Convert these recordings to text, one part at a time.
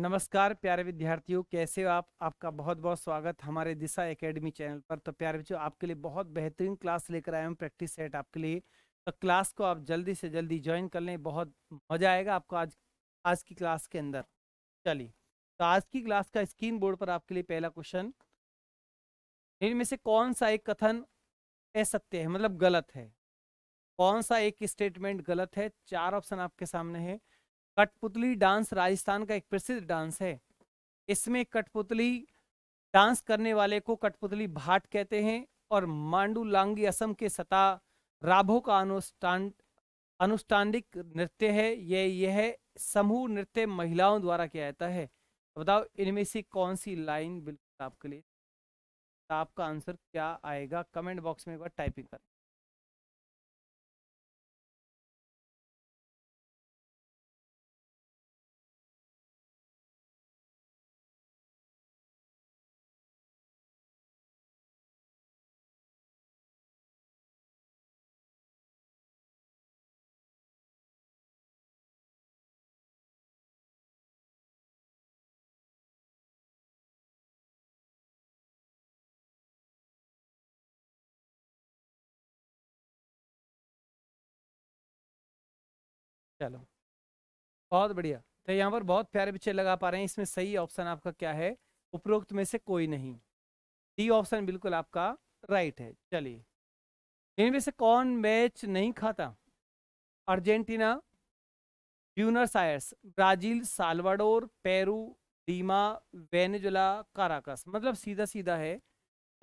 नमस्कार प्यारे विद्यार्थियों कैसे हो आप आपका बहुत बहुत स्वागत हमारे दिशा एकेडमी चैनल पर तो प्यारे बच्चों आपके लिए बहुत बेहतरीन क्लास लेकर आए हूँ प्रैक्टिस सेट आपके लिए तो क्लास को आप जल्दी से जल्दी ज्वाइन कर लें बहुत मज़ा आएगा आपको आज आज की क्लास के अंदर चलिए तो आज की क्लास का स्क्रीन बोर्ड पर आपके लिए पहला क्वेश्चन इनमें से कौन सा एक कथन असत्य है मतलब गलत है कौन सा एक स्टेटमेंट गलत है चार ऑप्शन आपके सामने है कठपुतली डांस राजस्थान का एक प्रसिद्ध डांस है इसमें कठपुतली डांस करने वाले को कठपुतली भाट कहते हैं और मांडू लांगी असम के सता राभो का अनुष्ठान अनुष्ठानिक नृत्य है यह यह समूह नृत्य महिलाओं द्वारा किया जाता है बताओ इनमें से कौन सी लाइन बिल्कुल आपके लिए आपका आंसर क्या आएगा कमेंट बॉक्स में एक बार टाइपिंग करें चलो बहुत बढ़िया तो यहाँ पर बहुत प्यारे पिक्चर लगा पा रहे हैं इसमें सही ऑप्शन आपका क्या है उपरोक्त में से कोई नहीं डी ऑप्शन बिल्कुल आपका राइट है चलिए इनमें से कौन मैच नहीं खाता Argentina Buenos Aires Brazil Salvador Peru डीमा वेनेजुला काराकस मतलब सीधा सीधा है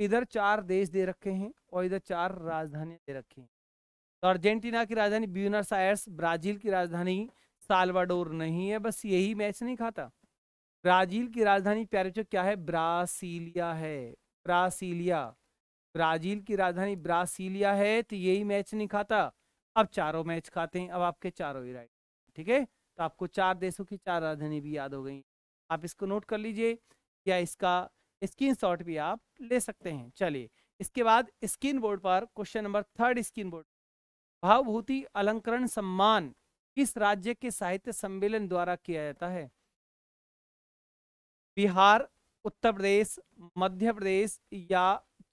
इधर चार देश दे रखे हैं और इधर चार राजधानियां दे रखी हैं तो अर्जेंटीना की राजधानी ब्यूनर्स आयर्स ब्राजील की राजधानी सालवाडोर नहीं है बस यही मैच नहीं खाता ब्राजील की राजधानी प्यारे चो क्या है ब्रासीलिया है ब्रासीलिया ब्राजील की राजधानी ब्रासीलिया है तो यही मैच नहीं खाता अब चारों मैच खाते हैं अब आपके चारों ही राइट ठीक है तो आपको चार देशों की चार राजधानी भी याद हो गई आप इसको नोट कर लीजिए या इसका स्क्रीन भी आप ले सकते हैं चलिए इसके बाद स्क्रीन बोर्ड पर question number third screen board Bhavbhuti Alankaran Samman किस राज्य के साहित्य सम्मेलन द्वारा किया जाता है बिहार उत्तर प्रदेश मध्य प्रदेश या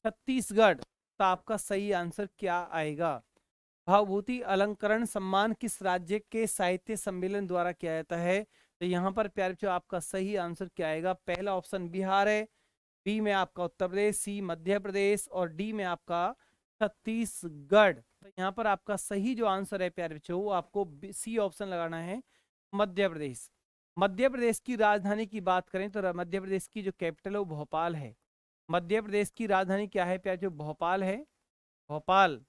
छत्तीसगढ़ तो आपका सही आंसर क्या आएगा भावभूति अलंकरण सम्मान किस राज्य के साहित्य सम्मेलन द्वारा किया जाता है तो यहाँ पर प्यारे बच्चों आपका सही आंसर क्या आएगा पहला ऑप्शन बिहार है बी में आपका उत्तर प्रदेश सी मध्य प्रदेश और डी में आपका छत्तीसगढ़ तो यहाँ पर आपका सही जो आंसर है प्यारे बच्चों वो आपको सी ऑप्शन लगाना है मध्य प्रदेश मध्य प्रदेश की राजधानी की बात करें तो मध्य प्रदेश की जो कैपिटल है वो भोपाल है मध्य प्रदेश की राजधानी क्या है प्यारे जो भोपाल है भोपाल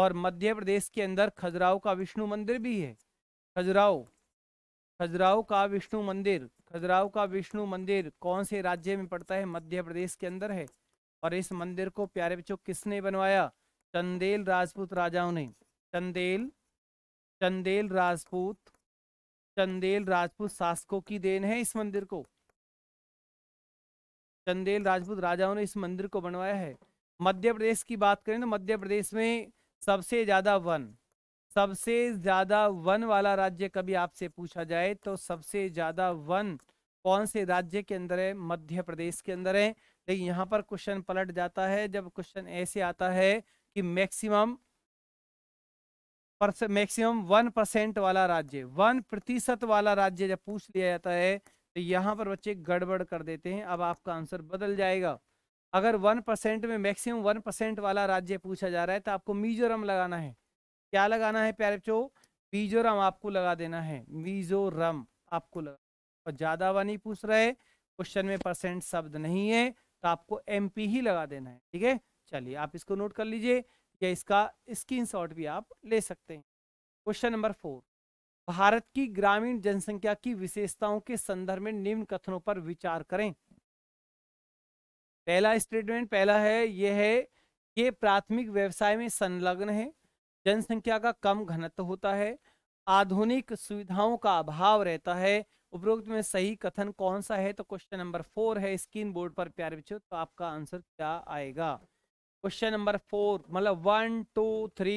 और मध्य प्रदेश के अंदर खजुराहो का विष्णु मंदिर भी है खजुराहो खजुराहो का विष्णु मंदिर खजुराहो का विष्णु मंदिर कौन से राज्य में पड़ता है मध्य प्रदेश के अंदर है और इस मंदिर को प्यारे बच्चों किसने बनवाया चंदेल राजपूत राजाओं ने चंदेल चंदेल राजपूत चंदेल राजपूत शासकों की देन है इस मंदिर को चंदेल राजपूत राजाओं ने इस मंदिर को बनवाया है मध्य प्रदेश की बात करें तो मध्य प्रदेश में सबसे ज़्यादा वन सबसे ज़्यादा वन वाला राज्य कभी आपसे पूछा जाए तो सबसे ज़्यादा वन कौन से राज्य के अंदर है मध्य प्रदेश के अंदर है लेकिन यहाँ पर क्वेश्चन पलट जाता है जब क्वेश्चन ऐसे आता है कि मैक्सिमम मैक्सिमम वन परसेंट वाला राज्य वन प्रतिशत वाला राज्य जब पूछ लिया जाता है तो यहाँ पर बच्चे गड़बड़ कर देते हैं अब आपका आंसर बदल जाएगा अगर वन परसेंट में मैक्सिमम वन परसेंट वाला राज्य पूछा जा रहा है तो आपको मिजोरम लगाना है क्या लगाना है प्यारे बच्चों मिजोरम आपको लगा देना है मिजोरम आपको लगा और ज़्यादा वा नहीं पूछ रहे क्वेश्चन में परसेंट शब्द नहीं है तो आपको एम ही लगा देना है ठीक है चलिए आप इसको नोट कर लीजिए या इसका स्क्रीनशॉट भी आप ले सकते हैं क्वेश्चन नंबर फोर भारत की ग्रामीण जनसंख्या की विशेषताओं के संदर्भ में निम्न कथनों पर विचार करें पहला स्टेटमेंट पहला है यह है कि प्राथमिक व्यवसाय में संलग्न है जनसंख्या का कम घनत्व होता है आधुनिक सुविधाओं का अभाव रहता है उपरोक्त में सही कथन कौन सा है तो क्वेश्चन नंबर फोर है स्क्रीन बोर्ड पर प्यारे बच्चों तो आपका आंसर क्या आएगा क्वेश्चन नंबर फोर मतलब वन टू थ्री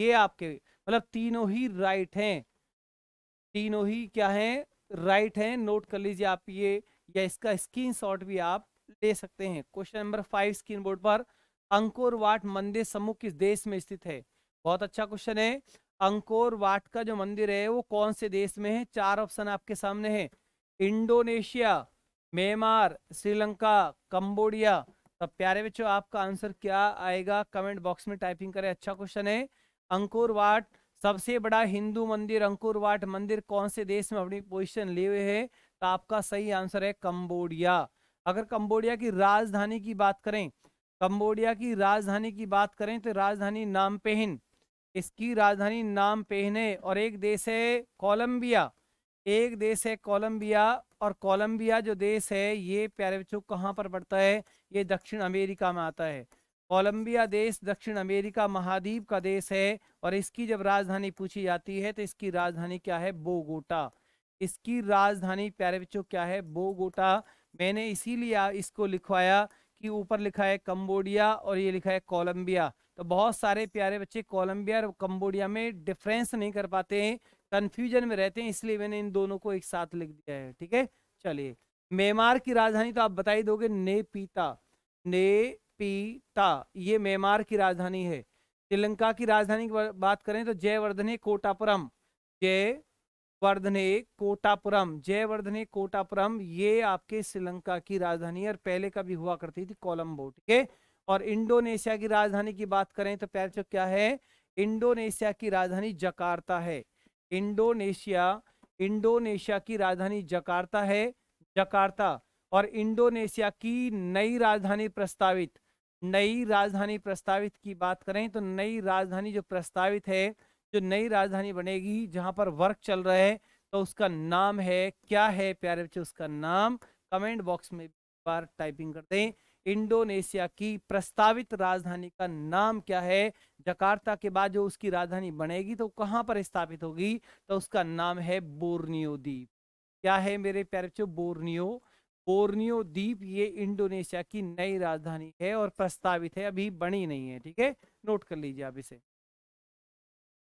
ये आपके मतलब तीनों ही राइट हैं तीनों ही क्या हैं राइट हैं नोट कर लीजिए आप ये या इसका शॉट भी आप ले सकते हैं question number five screen board पर अंकोर वाट मंदिर समूह किस देश में स्थित है बहुत अच्छा क्वेश्चन है अंकोर वाट का जो मंदिर है वो कौन से देश में है चार ऑप्शन आपके सामने है इंडोनेशिया म्यांमार श्रीलंका कंबोडिया तो प्यारे बच्चों आपका आंसर क्या आएगा कमेंट बॉक्स में टाइपिंग करें अच्छा क्वेश्चन है अंकुर वाट सबसे बड़ा हिंदू मंदिर अंकुर वाट मंदिर कौन से देश में अपनी पोजिशन लिए हुए है तो आपका सही आंसर है कम्बोडिया अगर कंबोडिया की राजधानी की बात करें कंबोडिया की राजधानी की बात करें तो राजधानी नामपेहन इसकी राजधानी नामपेहन है और एक देश है कोलंबिया एक देश है कोलंबिया और कोलंबिया जो देश है ये प्यारे बच्चों कहाँ पर पड़ता है ये दक्षिण अमेरिका में आता है कोलंबिया देश दक्षिण अमेरिका महाद्वीप का देश है और इसकी जब राजधानी पूछी जाती है तो इसकी राजधानी क्या है बोगोटा इसकी राजधानी प्यारे बच्चों क्या है बोगोटा मैंने इसीलिए इसको लिखवाया कि ऊपर लिखा है कम्बोडिया और ये लिखा है कोलंबिया तो बहुत सारे प्यारे बच्चे कोलंबिया और कम्बोडिया में डिफ्रेंस नहीं कर पाते हैं कन्फ्यूजन में रहते हैं इसलिए मैंने इन दोनों को एक साथ लिख दिया है ठीक है चलिए म्यांमार की राजधानी तो आप बता ही दोगे ने पीता ने पीता ये म्यांमार की राजधानी है श्रीलंका की राजधानी की बात करें तो जयवर्धने कोटापुरम जय वर्धने कोटापुरम जयवर्धने कोटापुरम ये आपके श्रीलंका की राजधानी है और पहले कभी हुआ करती थी कोलम्बो ठीक है और इंडोनेशिया की राजधानी की बात करें तो पैर तो क्या है इंडोनेशिया की राजधानी जकार्ता है इंडोनेशिया इंडोनेशिया की राजधानी जकार्ता है जकार्ता और इंडोनेशिया की नई राजधानी प्रस्तावित नई राजधानी प्रस्तावित की बात करें तो नई राजधानी जो प्रस्तावित है जो नई राजधानी बनेगी जहां पर वर्क चल रहा है तो उसका नाम है क्या है प्यारे बच्चे उसका नाम कमेंट बॉक्स में बार टाइपिंग कर दें इंडोनेशिया की प्रस्तावित राजधानी का नाम क्या है जकार्ता के बाद जो उसकी राजधानी बनेगी तो कहाँ पर स्थापित होगी तो उसका नाम है बोर्नियो द्वीप क्या है मेरे प्यारे बच्चों बोर्नियो बोर्नियो द्वीप ये इंडोनेशिया की नई राजधानी है और प्रस्तावित है अभी बनी नहीं है ठीक है नोट कर लीजिए आप इसे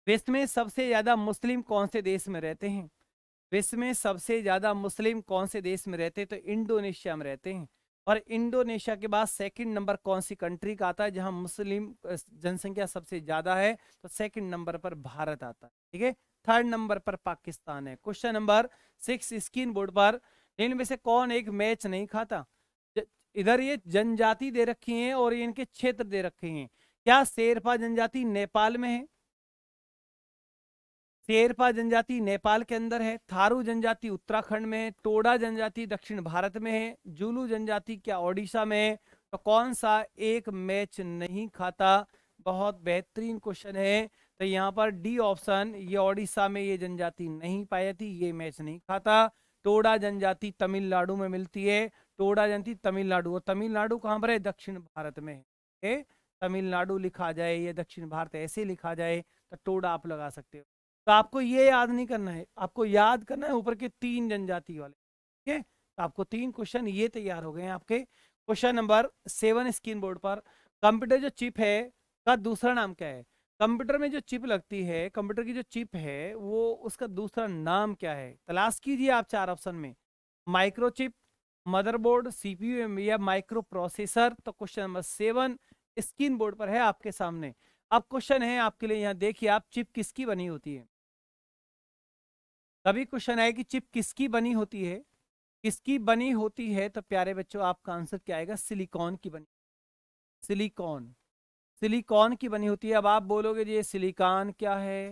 विश्व में सबसे ज्यादा मुस्लिम कौन से देश में रहते हैं विश्व में सबसे ज्यादा मुस्लिम कौन से देश में रहते हैं तो इंडोनेशिया में रहते हैं और इंडोनेशिया के बाद सेकंड नंबर कौन सी कंट्री का आता है जहां मुस्लिम जनसंख्या सबसे ज़्यादा है तो सेकंड नंबर पर भारत आता है ठीक है थर्ड नंबर पर पाकिस्तान है question number six screen board पर इनमें से कौन एक मैच नहीं खाता इधर ये जनजाति दे रखी है और इनके क्षेत्र दे रखे हैं क्या शेरपा जनजाति नेपाल में है शेरपा जनजाति नेपाल के अंदर है थारू जनजाति उत्तराखंड में टोडा जनजाति दक्षिण भारत में है जुलू जनजाति क्या ओडिशा में है तो कौन सा एक मैच नहीं खाता बहुत बेहतरीन क्वेश्चन है तो यहाँ पर डी ऑप्शन ये ओडिशा में ये जनजाति नहीं पाई जाती ये मैच नहीं खाता टोडा जनजाति तमिलनाडु में मिलती है टोडा जनजाति तमिलनाडु और तमिलनाडु कहाँ पर है दक्षिण भारत में है तमिलनाडु लिखा जाए या दक्षिण भारत ऐसे लिखा जाए तो टोडा आप लगा सकते हो तो आपको ये याद नहीं करना है आपको याद करना है ऊपर के तीन जनजाति वाले ठीक है तो आपको तीन क्वेश्चन ये तैयार हो गए हैं आपके question number seven screen board पर कंप्यूटर जो चिप है का दूसरा नाम क्या है कंप्यूटर में जो चिप लगती है कंप्यूटर की जो चिप है वो उसका दूसरा नाम क्या है तलाश कीजिए आप चार ऑप्शन में माइक्रोचिप मदरबोर्ड सीपीयू या माइक्रो प्रोसेसर तो question number seven screen board पर है आपके सामने अब क्वेश्चन है आपके लिए यहाँ देखिए आप चिप किसकी बनी होती है तभी क्वेश्चन है कि चिप किसकी बनी होती है किसकी बनी होती है तो प्यारे बच्चों आपका आंसर क्या आएगा सिलिकॉन की बनी सिलिकॉन सिलिकॉन की बनी होती है अब आप बोलोगे ये सिलिकॉन क्या है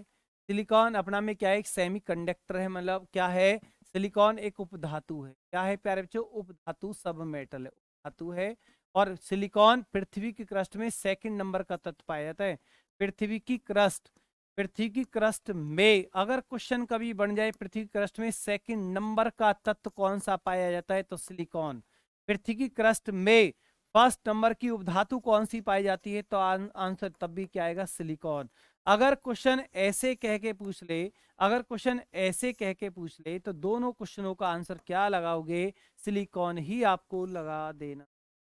सिलिकॉन अपना में क्या है एक सेमी कंडक्टर है मतलब क्या है सिलिकॉन एक उपधातु है क्या है प्यारे बच्चों उपधातु सब मेटल है उपधातु है और सिलिकॉन पृथ्वी की क्रस्ट में सेकंड नंबर का तत्व पाया जाता है पृथ्वी की क्रस्ट पृथ्वी की क्रस्ट में अगर क्वेश्चन कभी बन जाए पृथ्वी क्रस्ट में सेकंड नंबर का तत्व कौन सा पाया जाता है तो सिलिकॉन पृथ्वी की क्रस्ट में फर्स्ट नंबर की उपधातु कौन सी पाई जाती है तो आंसर तब भी क्या आएगा सिलिकॉन अगर क्वेश्चन ऐसे कह के पूछ ले अगर क्वेश्चन ऐसे कह के पूछ ले तो दोनों क्वेश्चनों का आंसर क्या लगाओगे सिलिकॉन ही आपको लगा देना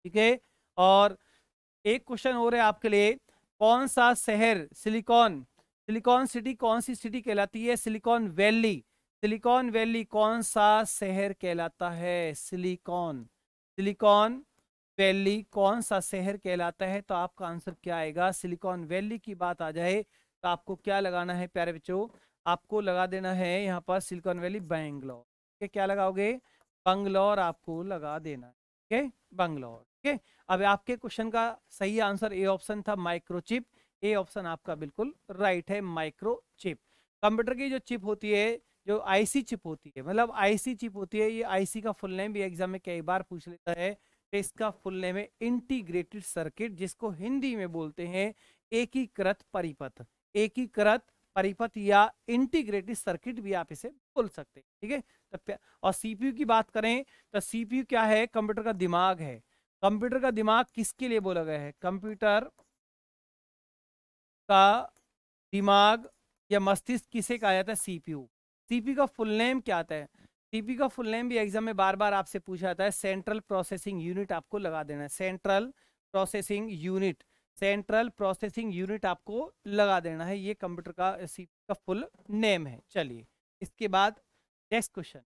ठीक है और एक क्वेश्चन हो रहा है आपके लिए कौन सा शहर सिलिकॉन सिलिकॉन सिटी कौन सी सिटी कहलाती है सिलिकॉन वैली सिलिकॉन वैली कौन सा शहर कहलाता है सिलिकॉन सिलिकॉन वैली कौन सा शहर कहलाता है तो आपका आंसर क्या आएगा सिलिकॉन वैली की बात आ जाए तो आपको क्या लगाना है प्यारे बच्चों आपको लगा देना है यहाँ पर सिलिकॉन वैली बैंगलोर क्या लगाओगे बंगलौर आपको लगा देना ठीक है बंगलौर ठीक है अब आपके क्वेश्चन का सही आंसर ए ऑप्शन था माइक्रोचिप ए ऑप्शन आपका बिल्कुल राइट है माइक्रोचिप कंप्यूटर की जो चिप होती है जो आईसी चिप होती है मतलब आईसी चिप होती है ये आईसी का फुल नेम भी एग्जाम में कई बार पूछ लेता है तो इसका फुल नेम है इंटीग्रेटेड सर्किट जिसको हिंदी में बोलते हैं एकीकृत परिपथ एकीकृत परिपथ या इंटीग्रेटेड सर्किट भी आप इसे बोल सकते हैं ठीक है तो और सीपीयू की बात करें तो सीपीयू क्या है कंप्यूटर का दिमाग है कंप्यूटर का दिमाग किसके लिए बोला गया है कंप्यूटर का दिमाग या मस्तिष्क किसे कहा जाता है सीपीयू सीपी का फुल नेम क्या आता है सीपी का फुल नेम भी एग्जाम में बार बार आपसे पूछा जाता है सेंट्रल प्रोसेसिंग यूनिट आपको लगा देना है central processing unit central processing unit आपको लगा देना है ये कंप्यूटर का सीपी का फुल नेम है चलिए इसके बाद नेक्स्ट क्वेश्चन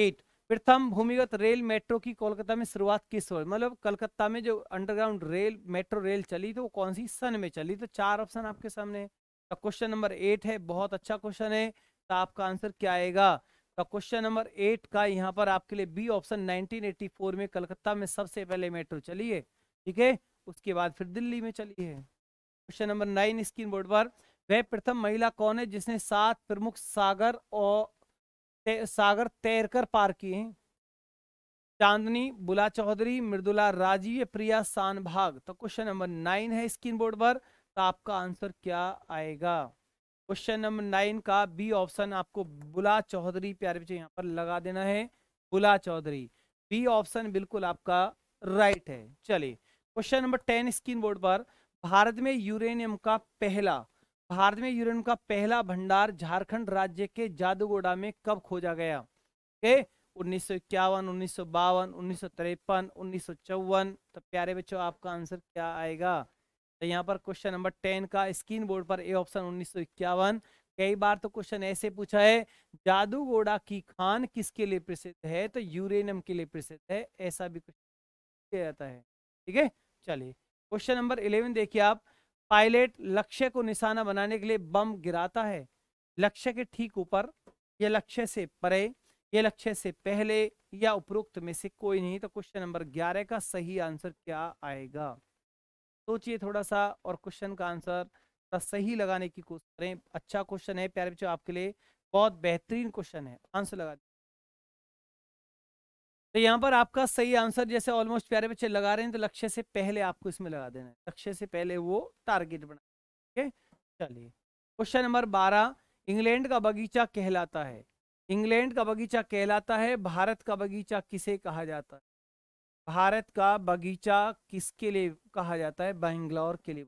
एट प्रथम भूमिगत रेल मेट्रो की कोलकाता में शुरुआत किस वर्ष मतलब कलकत्ता में जो अंडरग्राउंड रेल मेट्रो रेल चली तो वो कौन सी सन में चली तो चार ऑप्शन आपके सामने तो क्वेश्चन नंबर एट है बहुत अच्छा क्वेश्चन है तो आपका आंसर क्या आएगा तो क्वेश्चन नंबर एट का यहाँ पर आपके लिए बी ऑप्शन 1984 में कलकत्ता में सबसे पहले मेट्रो चली है ठीक है उसके बाद फिर दिल्ली में चली है question number nine screen board पर वह प्रथम महिला कौन है जिसने सात प्रमुख सागर और ते, सागर तैरकर पार किए चांदनी बुला चौधरी मृदुला राजीव प्रिया सानभाग तो क्वेश्चन नंबर नाइन है स्क्रीन बोर्ड पर तो आपका आंसर क्या आएगा क्वेश्चन नंबर नाइन का बी ऑप्शन आपको बुला चौधरी प्यारे बच्चे यहाँ पर लगा देना है बुला चौधरी बी ऑप्शन बिल्कुल आपका राइट है चलिए question number ten screen board पर भारत में यूरेनियम का पहला भारत में यूरेनियम का पहला भंडार झारखंड राज्य के जादूगोड़ा में कब खोजा गया के उन्नीस सौ इक्यावन उन्नीस सौ बावन उन्नीस सौ तिरपन उन्नीस सौ चौवन तो प्यारे बच्चों आपका आंसर क्या आएगा तो यहाँ पर क्वेश्चन नंबर टेन का स्क्रीन बोर्ड पर ए ऑप्शन उन्नीस सौ इक्यावन कई बार तो क्वेश्चन ऐसे पूछा है जादूगोड़ा की खान किसके लिए प्रसिद्ध है तो यूरेनियम के लिए प्रसिद्ध है ऐसा भी क्वेश्चन किया जाता है ठीक है चलिए क्वेश्चन नंबर इलेवन देखिए आप पायलट लक्ष्य को निशाना बनाने के लिए बम गिराता है लक्ष्य के ठीक ऊपर या लक्ष्य से परे या लक्ष्य से पहले या उपरोक्त में से कोई नहीं तो क्वेश्चन नंबर ग्यारह का सही आंसर क्या आएगा सोचिए तो थोड़ा सा और क्वेश्चन का आंसर थोड़ा सही लगाने की कोशिश करें अच्छा क्वेश्चन है प्यारे बच्चों आपके लिए बहुत बेहतरीन क्वेश्चन है आंसर लगा तो यहाँ पर आपका सही आंसर जैसे ऑलमोस्ट प्यारे बच्चे लगा रहे हैं तो लक्ष्य से पहले आपको इसमें लगा देना है लक्ष्य से पहले वो टारगेट बना ओके चलिए क्वेश्चन नंबर बारह इंग्लैंड का बगीचा कहलाता है इंग्लैंड का बगीचा कहलाता है भारत का बगीचा किसे कहा जाता है भारत का बगीचा किसके लिए कहा जाता है बेंगलौर के लिए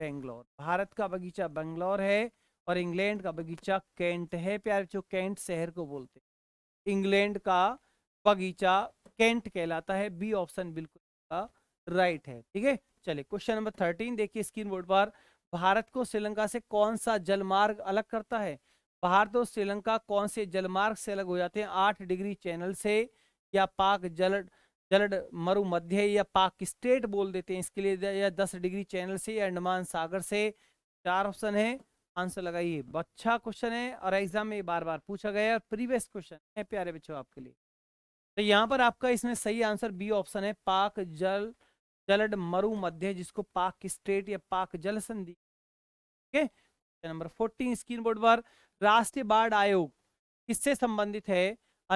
बेंगलौर भारत का बगीचा बंगलौर है और इंग्लैंड का बगीचा कैंट है प्यारे बच्चों कैंट शहर को बोलते हैं इंग्लैंड का बगीचा कैंट कहलाता है बी ऑप्शन बिल्कुल राइट है ठीक है चलिए क्वेश्चन नंबर थर्टीन देखिए स्क्रीन बोर्ड पर भारत को श्रीलंका से कौन सा जलमार्ग अलग करता है भारत और श्रीलंका कौन से जलमार्ग से अलग हो जाते हैं आठ डिग्री चैनल से या पाक जल जल मरु मध्य या पाक स्टेट बोल देते हैं इसके लिए या दस डिग्री चैनल से या अंडमान सागर से चार ऑप्शन है आंसर लगाइए अच्छा क्वेश्चन है और एग्जाम में बार बार पूछा गया और प्रीवियस क्वेश्चन है प्यारे बच्चों आपके लिए तो यहाँ पर आपका इसमें सही आंसर बी ऑप्शन है पाक जल जलड मरु मध्य जिसको पाक स्टेट या पाक जल संधि okay number fourteen screen board पर राष्ट्रीय बाढ़ आयोग किससे संबंधित है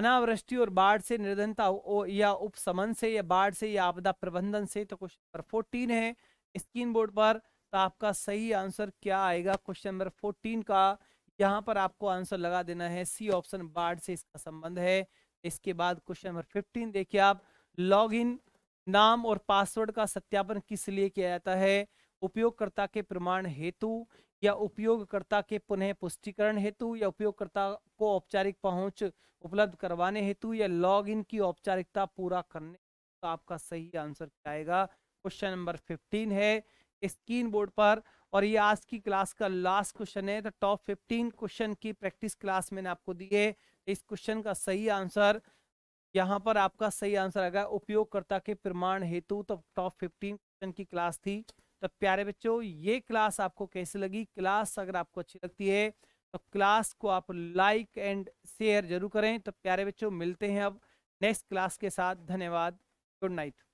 अनावृष्टि और बाढ़ से निर्धनता या उपशमन से या बाढ़ से या आपदा प्रबंधन से तो क्वेश्चन नंबर फोर्टीन है स्क्रीन बोर्ड पर तो आपका सही आंसर क्या आएगा क्वेश्चन नंबर फोर्टीन का यहाँ पर आपको आंसर लगा देना है सी ऑप्शन बाढ़ से इसका संबंध है इसके बाद क्वेश्चन नंबर फिफ्टीन देखिए आप लॉगिन नाम और पासवर्ड का सत्यापन किस लिए किया जाता है उपयोगकर्ता के प्रमाण हेतु या उपयोगकर्ता के पुनः पुष्टिकरण हेतु या उपयोगकर्ता को औपचारिक पहुंच उपलब्ध करवाने हेतु या लॉगिन की औपचारिकता पूरा करने तो आपका सही आंसर क्या आएगा क्वेश्चन नंबर फिफ्टीन है स्क्रीन बोर्ड पर और ये आज की क्लास का लास्ट क्वेश्चन है तो टॉप फिफ्टीन क्वेश्चन की प्रैक्टिस क्लास मैंने आपको दी है इस क्वेश्चन का सही आंसर यहाँ पर आपका सही आंसर आएगा उपयोगकर्ता के प्रमाण हेतु तो टॉप फिफ्टीन क्वेश्चन की क्लास थी तो प्यारे बच्चों ये क्लास आपको कैसे लगी क्लास अगर आपको अच्छी लगती है तो क्लास को आप लाइक एंड शेयर जरूर करें तो प्यारे बच्चों मिलते हैं अब नेक्स्ट क्लास के साथ धन्यवाद गुड नाइट